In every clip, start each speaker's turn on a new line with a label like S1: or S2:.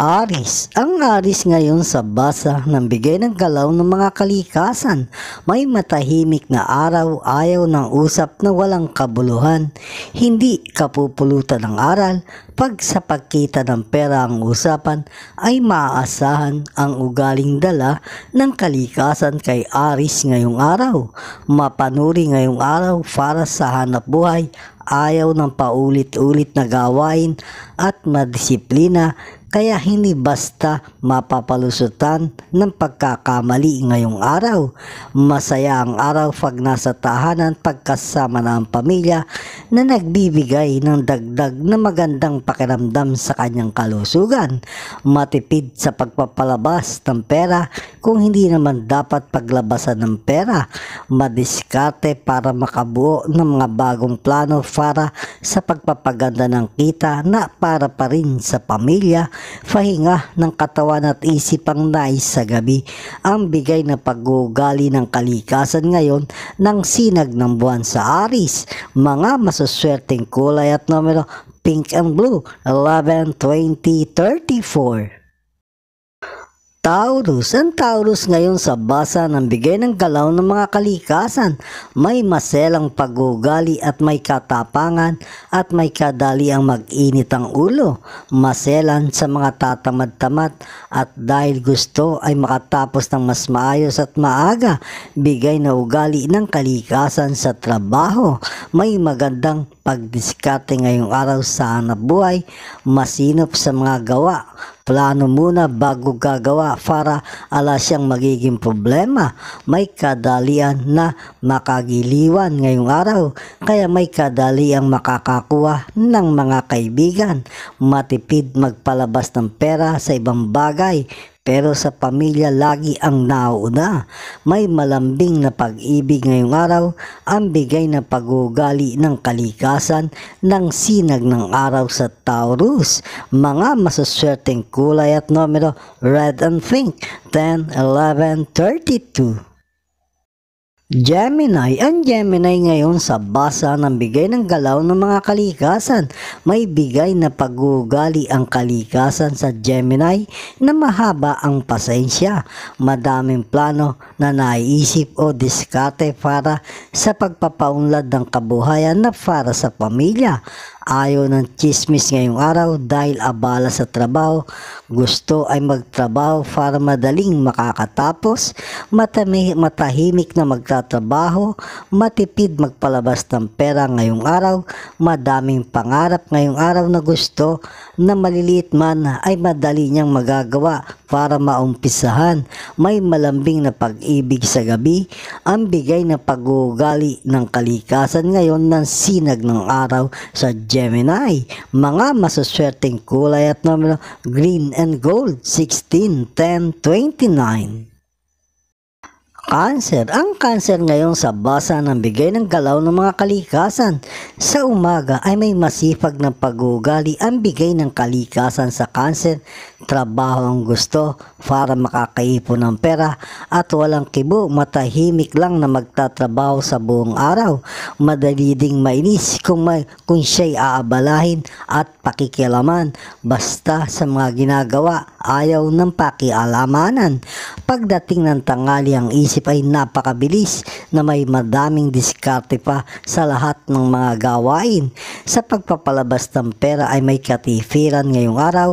S1: Aris. Ang Aris ngayon sa basa ng bigay ng galaw ng mga kalikasan. May matahimik na araw, ayaw ng usap na walang kabuluhan. Hindi kapupulutan ng aral, pag sa pagkita ng pera ang usapan ay maaasahan ang ugaling dala ng kalikasan kay Aris ngayong araw. Mapanuri ngayong araw para sa hanap buhay, ayaw ng paulit-ulit na gawain at madisiplina kaya hindi basta mapapalusutan ng pagkakamali ngayong araw. Masaya ang araw pag nasa tahanan pagkasama na ang pamilya na nagbibigay ng dagdag na magandang pakiramdam sa kanyang kalusugan. Matipid sa pagpapalabas ng pera kung hindi naman dapat paglabasan ng pera, madiskarte para makabuo ng mga bagong plano para sa pagpapaganda ng kita na para pa rin sa pamilya, pahinga ng katawan at isipang nais sa gabi ang bigay na pag ng kalikasan ngayon ng sinag ng buwan sa Aris, mga masuswerteng kulay at numero pink and blue 11, 20, 34. Taurus, ang Taurus ngayon sa basa ng bigay ng galaw ng mga kalikasan. May maselang pagugali at may katapangan at may kadali ang mag-init ang ulo. Maselan sa mga tatamad-tamad at dahil gusto ay makatapos ng mas maayos at maaga. Bigay na ugali ng kalikasan sa trabaho. May magandang pagdiskarte ngayong araw sa anak buhay. Masinop sa mga gawa plano muna bago gagawa para ala siyang magiging problema. May kadalian na makagiliwan ngayong araw kaya may kadaliang makakakuha ng mga kaibigan. Matipid magpalabas ng pera sa ibang bagay pero sa pamilya lagi ang nauna. May malambing na pag-ibig ngayong araw ang bigay na pagugali ng kalikasan ng sinag ng araw sa Taurus. Mga masuswerteng kulay at numero red and pink 10, 11, 32. Gemini, ang Gemini ngayon sa basa ng bigay ng galaw ng mga kalikasan. May bigay na pagugali ang kalikasan sa Gemini na mahaba ang pasensya. Madaming plano na naiisip o diskarte para sa pagpapaunlad ng kabuhayan na para sa pamilya ayaw ng chismis ngayong araw dahil abala sa trabaho. Gusto ay magtrabaho para madaling makakatapos, matami, matahimik na magtatrabaho, matipid magpalabas ng pera ngayong araw, madaming pangarap ngayong araw na gusto na maliliit man ay madali niyang magagawa para maumpisahan. May malambing na pag-ibig sa gabi, ang bigay na pag-uugali ng kalikasan ngayon ng sinag ng araw sa Gemini, mga masuswerteng kulay at numero green and gold 16, 10, 29. Cancer. Ang cancer ngayon sa basa ng bigay ng galaw ng mga kalikasan. Sa umaga ay may masipag na pagugali ang bigay ng kalikasan sa cancer. Trabaho ang gusto para makakaipon ng pera at walang kibo matahimik lang na magtatrabaho sa buong araw. Madali ding mainis kung, may, kung siya'y aabalahin at pakikialaman basta sa mga ginagawa ayaw ng pakialamanan. Pagdating ng tangali ang isip ay napakabilis na may madaming diskarte pa sa lahat ng mga gawain. Sa pagpapalabas ng pera ay may katifiran ngayong araw.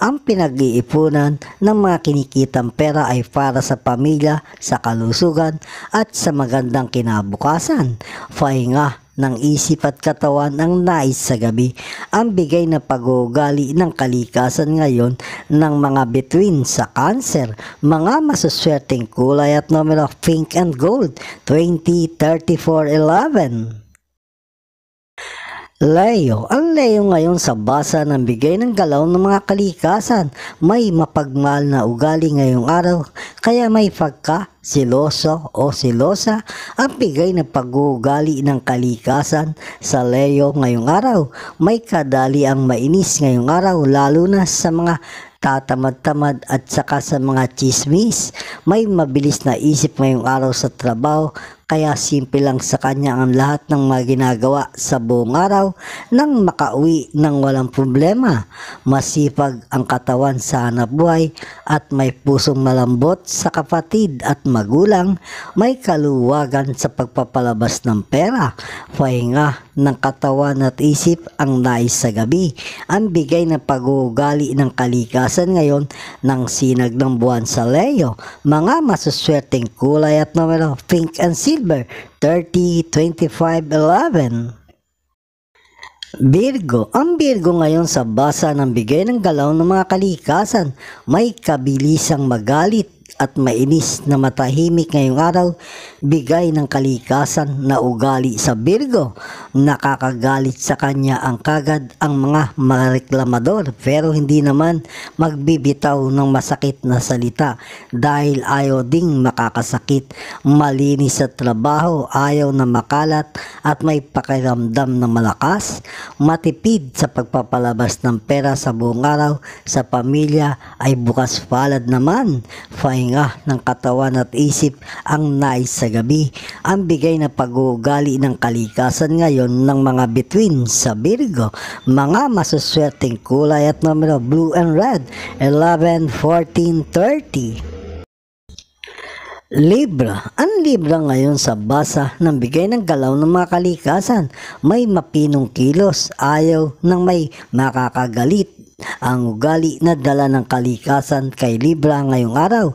S1: Ang pinag-iipunan ng mga kinikitang pera ay para sa pamilya, sa kalusugan at sa magandang kinabukasan. Fahinga ng isip at katawan ang nais sa gabi, ang bigay na pagugali ng kalikasan ngayon ng mga between sa cancer, mga masuswerteng kulay at numero of pink and gold, 203411. Leo. Ang Leo ngayon sa basa ng bigay ng galaw ng mga kalikasan. May mapagmahal na ugali ngayong araw, kaya may pagka siloso o silosa ang bigay na pag-uugali ng kalikasan sa Leo ngayong araw. May kadali ang mainis ngayong araw lalo na sa mga tatamad-tamad at saka sa mga chismis. May mabilis na isip ngayong araw sa trabaho kaya simple lang sa kanya ang lahat ng mga ginagawa sa buong araw nang makauwi ng walang problema. Masipag ang katawan sa hanapbuhay at may pusong malambot sa kapatid at magulang, may kaluwagan sa pagpapalabas ng pera, pahinga ng katawan at isip ang nais sa gabi. Ang bigay na pag-uugali ng kalikasan ngayon ng sinag ng buwan sa leyo. mga masuswerteng kulay at numero pink and silver Libra, 30, 25, 11. Virgo, ang Virgo ngayon sa basa ng bigay ng galaw ng mga kalikasan, may kabilisang magalit at mainis na matahimik ngayong araw bigay ng kalikasan na ugali sa Virgo. Nakakagalit sa kanya ang kagad ang mga mareklamador pero hindi naman magbibitaw ng masakit na salita dahil ayaw ding makakasakit. Malinis sa trabaho, ayaw na makalat at may pakiramdam na malakas. Matipid sa pagpapalabas ng pera sa buong araw sa pamilya ay bukas palad naman. Fahinga ng katawan at isip ang nais gabi ang bigay na pag ng kalikasan ngayon ng mga between sa Virgo. Mga masuswerteng kulay at numero blue and red 11, 14, 30. Libra. Ang Libra ngayon sa basa ng bigay ng galaw ng mga kalikasan. May mapinong kilos, ayaw ng may makakagalit ang ugali na dala ng kalikasan kay Libra ngayong araw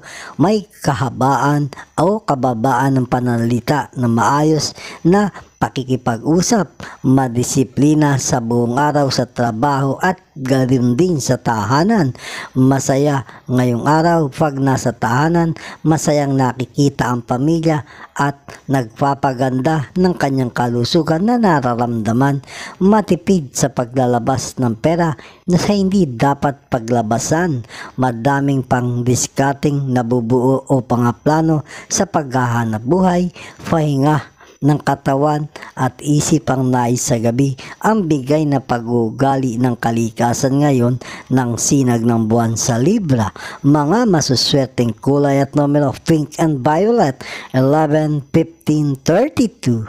S1: may kahabaan o kababaan ng pananalita na maayos na pakikipag-usap, madisiplina sa buong araw sa trabaho at ganoon din sa tahanan. Masaya ngayong araw pag nasa tahanan, masayang nakikita ang pamilya at nagpapaganda ng kanyang kalusugan na nararamdaman. Matipid sa paglalabas ng pera na sa hindi dapat paglabasan. Madaming pang discarding nabubuo o pangaplano sa paghahanap buhay, pahinga ng katawan at isip ang nais sa gabi ang bigay na pag ng kalikasan ngayon ng sinag ng buwan sa Libra. Mga masuswerteng kulay at numero pink and violet 11, 15, 32.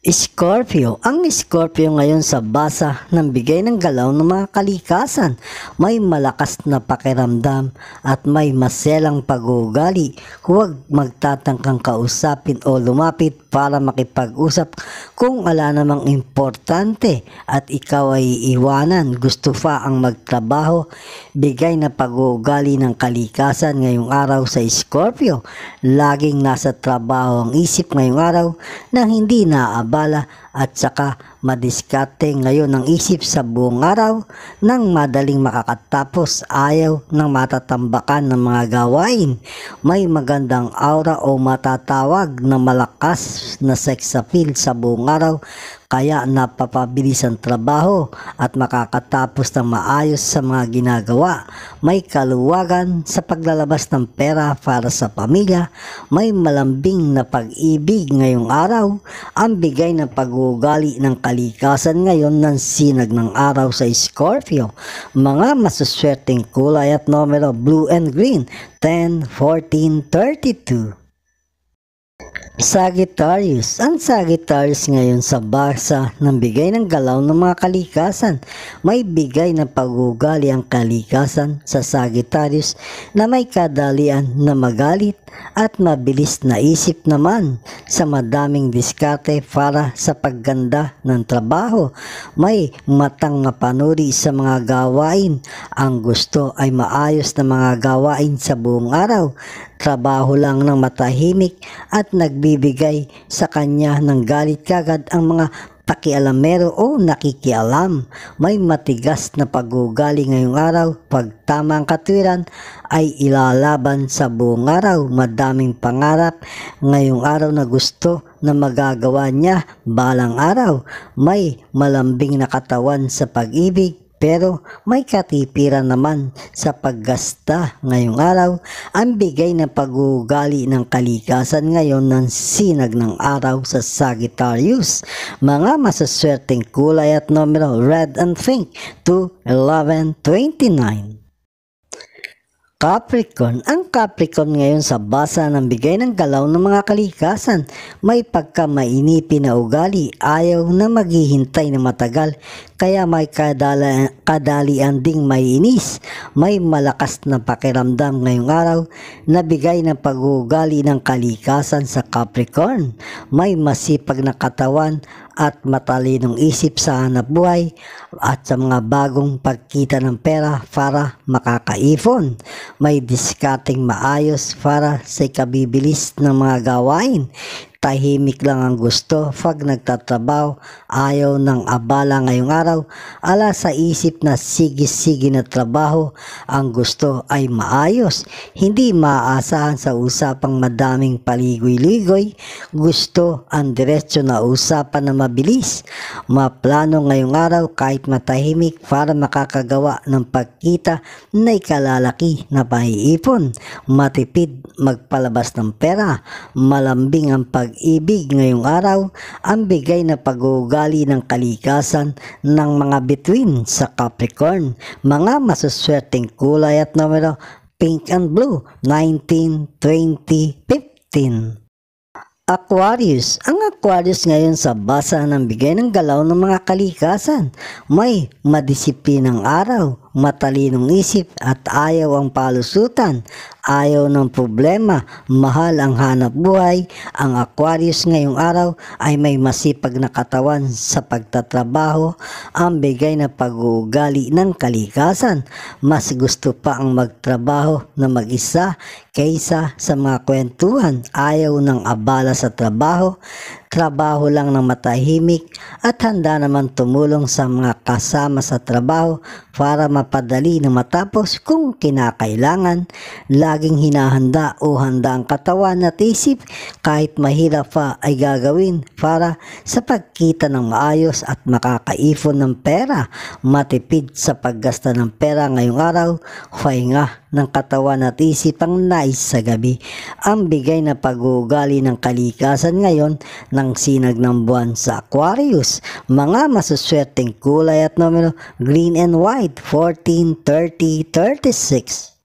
S1: Scorpio. Ang Scorpio ngayon sa basa ng bigay ng galaw ng mga kalikasan. May malakas na pakiramdam at may maselang pag-uugali. Huwag magtatangkang kausapin o lumapit para makipag-usap kung wala namang importante at ikaw ay iwanan. Gusto pa ang magtrabaho. Bigay na pag-uugali ng kalikasan ngayong araw sa Scorpio. Laging nasa trabaho ang isip ngayong araw na hindi naabot bala at saka madiskarte ngayon ang isip sa buong araw nang madaling makakatapos ayaw ng matatambakan ng mga gawain. May magandang aura o matatawag na malakas na sex appeal sa buong araw kaya napapabilis ang trabaho at makakatapos ng maayos sa mga ginagawa. May kaluwagan sa paglalabas ng pera para sa pamilya. May malambing na pag-ibig ngayong araw. Ang bigay ng pag pag ng kalikasan ngayon ng sinag ng araw sa Scorpio. Mga masuswerteng kulay at numero blue and green, 10, 14, 32. Sagittarius. Ang Sagittarius ngayon sa basa ng bigay ng galaw ng mga kalikasan. May bigay na pagugali ang kalikasan sa Sagittarius na may kadalian na magalit at mabilis na isip naman sa madaming diskarte para sa pagganda ng trabaho. May matang panuri sa mga gawain. Ang gusto ay maayos na mga gawain sa buong araw. Trabaho lang ng matahimik at nagbibigay sa kanya ng galit kagad ang mga pakialamero o nakikialam. May matigas na pagugali ngayong araw. Pag tama katwiran ay ilalaban sa buong araw. Madaming pangarap ngayong araw na gusto na magagawa niya balang araw. May malambing na katawan sa pag-ibig, pero may katipiran naman sa paggasta ngayong araw ang bigay ng pag-uugali ng kalikasan ngayon ng sinag ng araw sa Sagittarius. Mga masaswerteng kulay at numero red and pink to 1129. Capricorn. Ang Capricorn ngayon sa basa ng bigay ng galaw ng mga kalikasan, may pagkamainipin na ugali, ayaw na maghihintay na matagal, kaya may kadala, kadalian ding may inis, may malakas na pakiramdam ngayong araw na bigay ng pag-uugali ng kalikasan sa Capricorn. May masipag na katawan at matalinong isip sa hanap buhay at sa mga bagong pagkita ng pera para makakaipon. May diskating maayos para sa kabibilis ng mga gawain tahimik lang ang gusto pag nagtatrabaho, ayaw ng abala ngayong araw, ala sa isip na sige-sige na trabaho, ang gusto ay maayos, hindi maaasahan sa usapang madaming paligoy-ligoy, gusto ang diretsyo na usapan na mabilis, maplano ngayong araw kahit matahimik para makakagawa ng pagkita na ikalalaki na pahiipon matipid magpalabas ng pera, malambing ang pag pag-ibig ngayong araw ang bigay na pag-uugali ng kalikasan ng mga bituin sa Capricorn. Mga masuswerteng kulay at numero pink and blue 19, 20, 15. Aquarius. Ang Aquarius ngayon sa basa ng bigay ng galaw ng mga kalikasan. May madisiplinang araw, matalinong isip at ayaw ang palusutan, ayaw ng problema, mahal ang hanap buhay, ang Aquarius ngayong araw ay may masipag na katawan sa pagtatrabaho, ang bigay na pag-uugali ng kalikasan. Mas gusto pa ang magtrabaho na mag-isa kaysa sa mga kwentuhan, ayaw ng abala sa trabaho, trabaho lang ng matahimik at handa naman tumulong sa mga kasama sa trabaho para mapadali na matapos kung kinakailangan. Laging hinahanda o handa ang katawan at isip kahit mahirap pa ay gagawin para sa pagkita ng maayos at makakaipon ng pera, matipid sa paggasta ng pera ngayong araw, fahinga ng katawan at isip ang nais sa gabi. Ang bigay na pag-uugali ng kalikasan ngayon ng sinag ng buwan sa Aquarius. Mga masuswerteng kulay at numero green and white 14, 30, 36.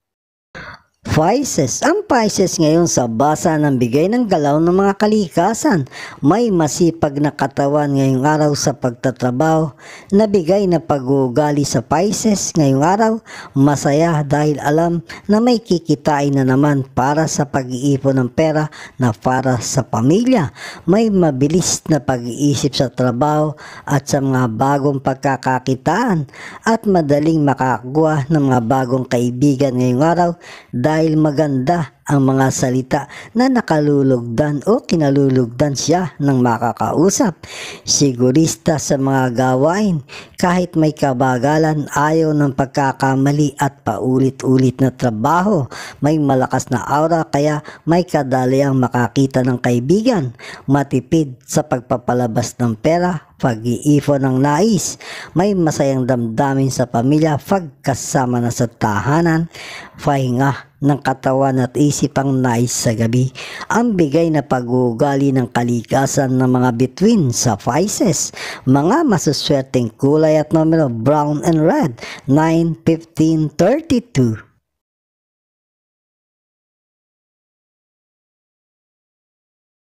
S1: Pisces. Ang Pisces ngayon sa basa ng bigay ng galaw ng mga kalikasan. May masipag na katawan ngayong araw sa pagtatrabaho. Nabigay na pag-uugali sa Pisces ngayong araw. Masaya dahil alam na may kikitain na naman para sa pag-iipon ng pera na para sa pamilya. May mabilis na pag-iisip sa trabaho at sa mga bagong pagkakakitaan at madaling makakuha ng mga bagong kaibigan ngayong araw dahil dahil maganda ang mga salita na nakalulugdan o kinalulugdan siya ng makakausap. Sigurista sa mga gawain, kahit may kabagalan ayaw ng pagkakamali at paulit-ulit na trabaho, may malakas na aura kaya may kadaliang makakita ng kaibigan, matipid sa pagpapalabas ng pera pag-iipon ng nais, may masayang damdamin sa pamilya pagkasama na sa tahanan, pahinga ng katawan at isip ang nais sa gabi. Ang bigay na pag-uugali ng kalikasan ng mga between sa Pisces, mga masuswerteng kulay at numero brown and red, 9, 15, 32.